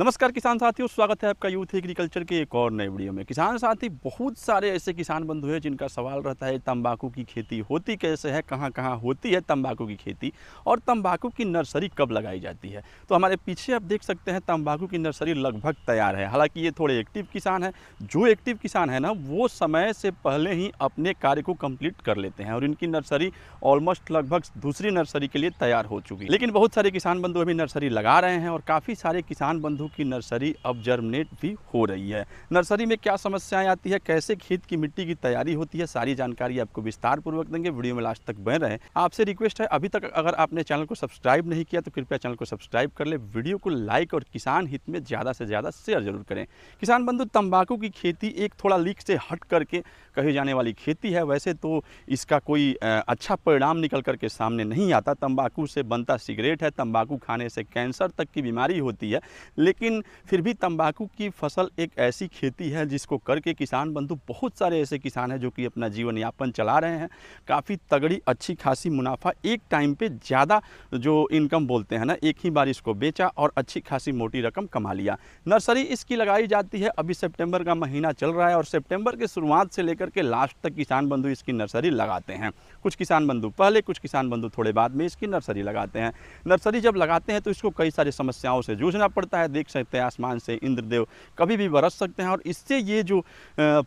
नमस्कार किसान साथियों स्वागत है आपका यूथ एग्रीकल्चर के एक और नए वीडियो में किसान साथी बहुत सारे ऐसे किसान बंधु हैं जिनका सवाल रहता है तंबाकू की खेती होती कैसे है कहाँ कहाँ होती है तंबाकू की खेती और तंबाकू की नर्सरी कब लगाई जाती है तो हमारे पीछे आप देख सकते हैं तम्बाकू की नर्सरी लगभग तैयार है हालाँकि ये थोड़े एक्टिव किसान हैं जो एक्टिव किसान है ना वो समय से पहले ही अपने कार्य को कम्प्लीट कर लेते हैं और इनकी नर्सरी ऑलमोस्ट लगभग दूसरी नर्सरी के लिए तैयार हो चुकी है लेकिन बहुत सारे किसान बंधु अभी नर्सरी लगा रहे हैं और काफ़ी सारे किसान बंधु की नर्सरी अब जर्मनेट भी हो रही है नर्सरी में क्या समस्याएं आती है कैसे खेत की मिट्टी की तैयारी होती है सारी जानकारी आपको विस्तार पूर्वक देंगे वीडियो में लास्ट तक बन रहे आपसे रिक्वेस्ट है अभी तक अगर आपने चैनल को सब्सक्राइब नहीं किया तो कृपया चैनल को सब्सक्राइब कर ले वीडियो को लाइक और किसान हित में ज़्यादा से ज़्यादा शेयर जरूर करें किसान बंधु तंबाकू की खेती एक थोड़ा लीक से हट करके कही जाने वाली खेती है वैसे तो इसका कोई अच्छा परिणाम निकल करके सामने नहीं आता तंबाकू से बनता सिगरेट है तंबाकू खाने से कैंसर तक की बीमारी होती है लेकिन लेकिन फिर भी तंबाकू की फसल एक ऐसी खेती है जिसको करके किसान बंधु बहुत सारे ऐसे किसान हैं जो कि अपना जीवन यापन चला रहे हैं काफ़ी तगड़ी अच्छी खासी मुनाफा एक टाइम पे ज़्यादा जो इनकम बोलते हैं ना एक ही बार इसको बेचा और अच्छी खासी मोटी रकम कमा लिया नर्सरी इसकी लगाई जाती है अभी सेप्टेम्बर का महीना चल रहा है और सेप्टेम्बर के शुरुआत से लेकर के लास्ट तक किसान बंधु इसकी नर्सरी लगाते हैं कुछ किसान बंधु पहले कुछ किसान बंधु थोड़े बाद में इसकी नर्सरी लगाते हैं नर्सरी जब लगाते हैं तो इसको कई सारी समस्याओं से जूझना पड़ता है देख देख सकते हैं आसमान से इंद्रदेव कभी भी बरस सकते हैं और इससे ये जो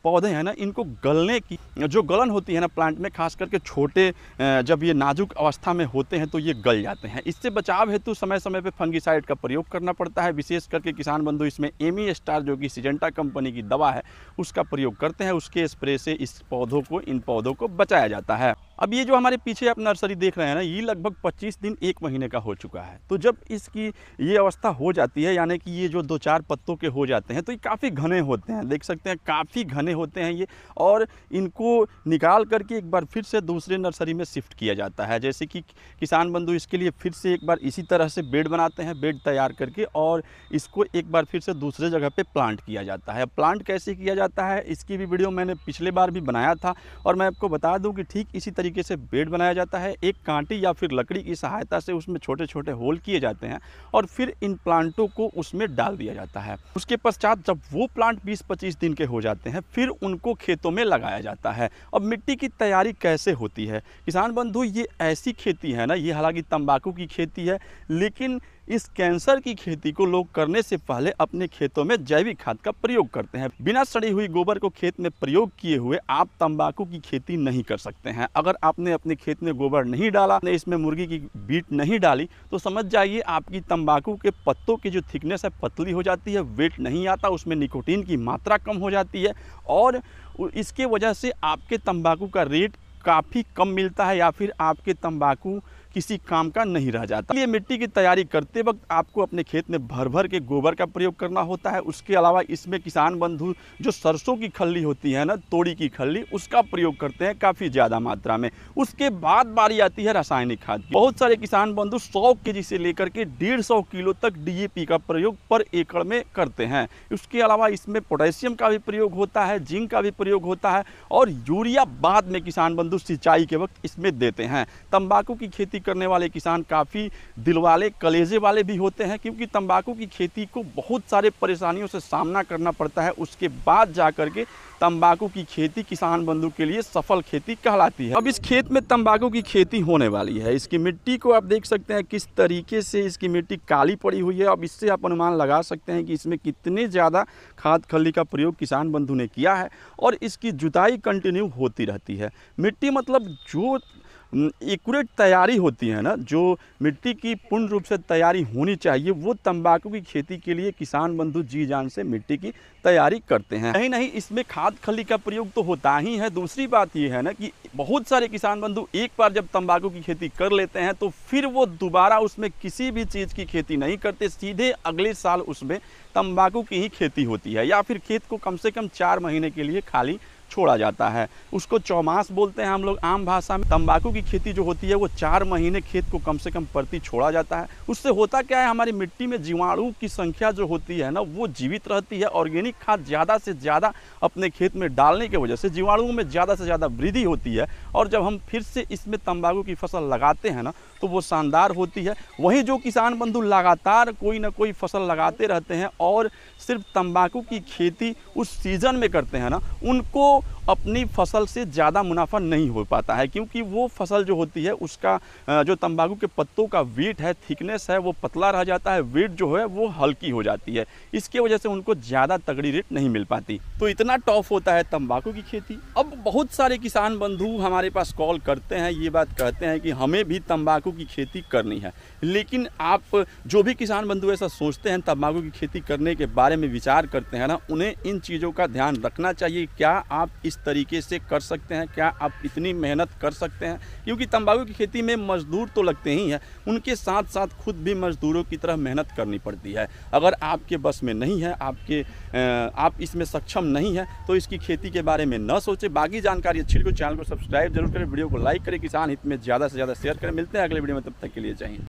पौधे हैं ना इनको गलने की जो गलन होती है ना प्लांट में खास करके छोटे जब ये नाजुक अवस्था में होते हैं तो ये गल जाते हैं इससे बचाव हेतु समय समय पर फंगिसाइड का प्रयोग करना पड़ता है विशेष करके किसान बंधु इसमें एमी स्टार जो कि सिजेंटा कंपनी की दवा है उसका प्रयोग करते हैं उसके स्प्रे से इस पौधों को इन पौधों को बचाया जाता है अब ये जो हमारे पीछे आप नर्सरी देख रहे हैं ना ये लगभग 25 दिन एक महीने का हो चुका है तो जब इसकी ये अवस्था हो जाती है यानी कि ये जो दो चार पत्तों के हो जाते हैं तो ये काफ़ी घने होते हैं देख सकते हैं काफ़ी घने होते हैं ये और इनको निकाल करके एक बार फिर से दूसरे नर्सरी में शिफ्ट किया जाता है जैसे कि किसान बंधु इसके लिए फिर से एक बार इसी तरह से बेड बनाते हैं बेड तैयार करके और इसको एक बार फिर से दूसरे जगह पर प्लांट किया जाता है प्लांट कैसे किया जाता है इसकी भी वीडियो मैंने पिछले बार भी बनाया था और मैं आपको बता दूँ कि ठीक इसी तरीके से बेड बनाया जाता है एक कांटी या फिर लकड़ी की सहायता से उसमें छोटे छोटे होल किए जाते हैं और फिर इन प्लांटों को उसमें डाल दिया जाता है उसके पश्चात जब वो प्लांट 20-25 दिन के हो जाते हैं फिर उनको खेतों में लगाया जाता है अब मिट्टी की तैयारी कैसे होती है किसान बंधु ये ऐसी खेती है ना ये हालांकि तंबाकू की खेती है लेकिन इस कैंसर की खेती को लोग करने से पहले अपने खेतों में जैविक खाद का प्रयोग करते हैं बिना सड़ी हुई गोबर को खेत में प्रयोग किए हुए आप तंबाकू की खेती नहीं कर सकते हैं अगर आपने अपने खेत में गोबर नहीं डाला ने इसमें मुर्गी की बीट नहीं डाली तो समझ जाइए आपकी तंबाकू के पत्तों की जो थिकनेस है पतली हो जाती है वेट नहीं आता उसमें निकोटीन की मात्रा कम हो जाती है और इसके वजह से आपके तंबाकू का रेट काफ़ी कम मिलता है या फिर आपके तंबाकू किसी काम का नहीं रह जाता इसलिए मिट्टी की तैयारी करते वक्त आपको अपने खेत में भर भर के गोबर का प्रयोग करना होता है उसके अलावा इसमें किसान बंधु जो सरसों की खल्ली होती है ना तोड़ी की खल्ली उसका प्रयोग करते हैं काफ़ी ज़्यादा मात्रा में उसके बाद बारी आती है रासायनिक खाद की बहुत सारे किसान बंधु सौ के से लेकर के डेढ़ किलो तक डी का प्रयोग पर एकड़ में करते हैं उसके अलावा इसमें पोटेशियम का भी प्रयोग होता है जिंक का भी प्रयोग होता है और यूरिया बाद में किसान बंधु बिंदु सिंचाई के वक्त इसमें देते हैं तंबाकू की खेती करने वाले किसान काफ़ी दिल वाले कलेजे वाले भी होते हैं क्योंकि तंबाकू की खेती को बहुत सारे परेशानियों से सामना करना पड़ता है उसके बाद जा करके के तंबाकू की खेती किसान बंधु के लिए सफल खेती कहलाती है अब इस खेत में तंबाकू की खेती होने वाली है इसकी मिट्टी को आप देख सकते हैं किस तरीके से इसकी मिट्टी काली पड़ी हुई है अब इससे आप अनुमान लगा सकते हैं कि इसमें कितने ज़्यादा खाद खली का प्रयोग किसान बंधु ने किया है और इसकी जुताई कंटिन्यू होती रहती है मिट्टी मिट्टी मतलब जो एकट तैयारी होती है ना जो मिट्टी की पूर्ण रूप से तैयारी होनी चाहिए वो तंबाकू की खेती के लिए किसान बंधु जी जान से मिट्टी की तैयारी करते हैं कहीं नहीं इसमें खाद खली का प्रयोग तो होता ही है दूसरी बात ये है ना कि बहुत सारे किसान बंधु एक बार जब तंबाकू की खेती कर लेते हैं तो फिर वो दोबारा उसमें किसी भी चीज़ की खेती नहीं करते सीधे अगले साल उसमें तंबाकू की ही खेती होती है या फिर खेत को कम से कम चार महीने के लिए खाली छोड़ा जाता है उसको चौमास बोलते हैं हम लोग आम भाषा में तंबाकू की खेती जो होती है वो चार महीने खेत को कम से कम प्रति छोड़ा जाता है उससे होता क्या है हमारी मिट्टी में जीवाणु की संख्या जो होती है ना वो जीवित रहती है ऑर्गेनिक खाद ज़्यादा से ज़्यादा अपने खेत में डालने की वजह से जीवाणुओं में ज़्यादा से ज़्यादा वृद्धि होती है और जब हम फिर से इसमें तंबाकू की फसल लगाते हैं ना तो वो शानदार होती है वही जो किसान बंधु लगातार कोई ना कोई फसल लगाते रहते हैं और सिर्फ तंबाकू की खेती उस सीज़न में करते हैं ना उनको अपनी फसल से ज़्यादा मुनाफा नहीं हो पाता है क्योंकि वो फसल जो होती है उसका जो तंबाकू के पत्तों का वेट है थिकनेस है वो पतला रह जाता है वेट जो है वो हल्की हो जाती है इसके वजह से उनको ज़्यादा तगड़ी रेट नहीं मिल पाती तो इतना टॉफ होता है तंबाकू की खेती अब बहुत सारे किसान बंधु हमारे पास कॉल करते हैं ये बात कहते हैं कि हमें भी तंबाकू की खेती करनी है लेकिन आप जो भी किसान बंधु ऐसा सोचते हैं तंबाकू की खेती करने के बारे में विचार करते हैं ना उन्हें इन चीज़ों का ध्यान रखना चाहिए क्या आप इस तरीके से कर सकते हैं क्या आप इतनी मेहनत कर सकते हैं क्योंकि तंबाकू की खेती में मजदूर तो लगते ही हैं उनके साथ साथ खुद भी मजदूरों की तरह मेहनत करनी पड़ती है अगर आपके बस में नहीं है आपके आप इसमें सक्षम नहीं है तो इसकी खेती के बारे में न सोचें बाकी जानकारी अच्छी को तो चैनल को सब्सक्राइब जरूर करें वीडियो को लाइक करें किसान हित में ज़्यादा से ज़्यादा शेयर करें मिलते हैं अगले वीडियो में तब तक के लिए चाहिए